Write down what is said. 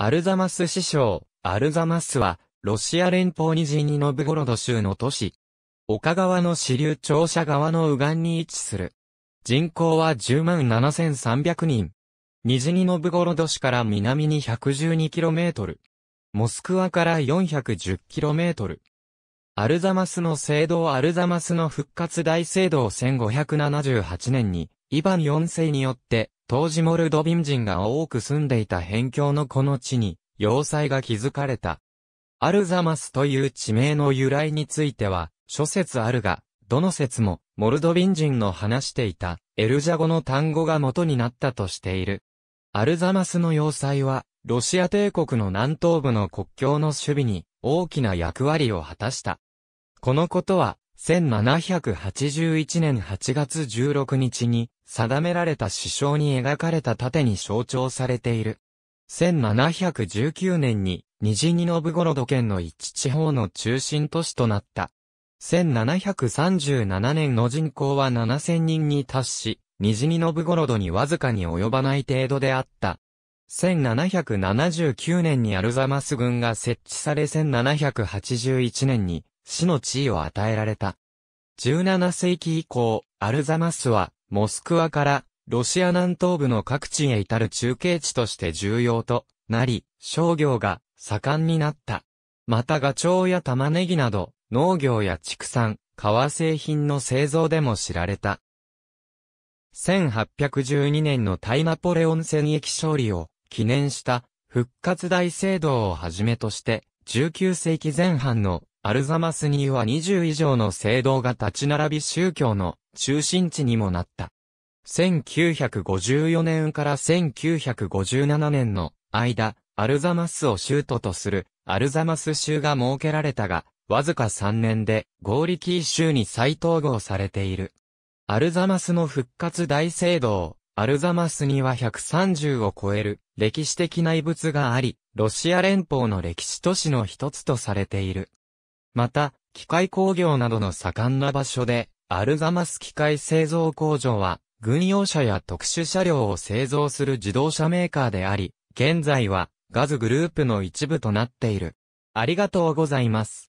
アルザマス師匠、アルザマスは、ロシア連邦ニジニノブゴロド州の都市。丘川の支流庁舎側の右岸に位置する。人口は10万7300人。ニジニノブゴロド市から南に 112km。モスクワから 410km。アルザマスの聖堂アルザマスの復活大聖堂1578年に、イヴァン4世によって当時モルドビン人が多く住んでいた辺境のこの地に、要塞が築かれた。アルザマスという地名の由来については、諸説あるが、どの説も、モルドビン人の話していた、エルジャ語の単語が元になったとしている。アルザマスの要塞は、ロシア帝国の南東部の国境の守備に、大きな役割を果たした。このことは、1781年8月16日に定められた首相に描かれた盾に象徴されている。1719年に虹にニノブゴロド県の一地方の中心都市となった。1737年の人口は7000人に達し、虹にニノブゴロドにわずかに及ばない程度であった。1779年にアルザマス軍が設置され1781年に死の地位を与えられた。17世紀以降、アルザマスは、モスクワから、ロシア南東部の各地へ至る中継地として重要となり、商業が盛んになった。またガチョウや玉ねぎなど、農業や畜産、革製品の製造でも知られた。1812年のイ・ナポレオン戦役勝利を記念した復活大聖堂をはじめとして、19世紀前半のアルザマスニーは20以上の聖堂が立ち並び宗教の中心地にもなった。1954年から1957年の間、アルザマスを州都とするアルザマス州が設けられたが、わずか3年でゴーリキー州に再統合されている。アルザマスの復活大聖堂、アルザマスには130を超える歴史的な遺物があり、ロシア連邦の歴史都市の一つとされている。また、機械工業などの盛んな場所で、アルガマス機械製造工場は、軍用車や特殊車両を製造する自動車メーカーであり、現在は、ガズグループの一部となっている。ありがとうございます。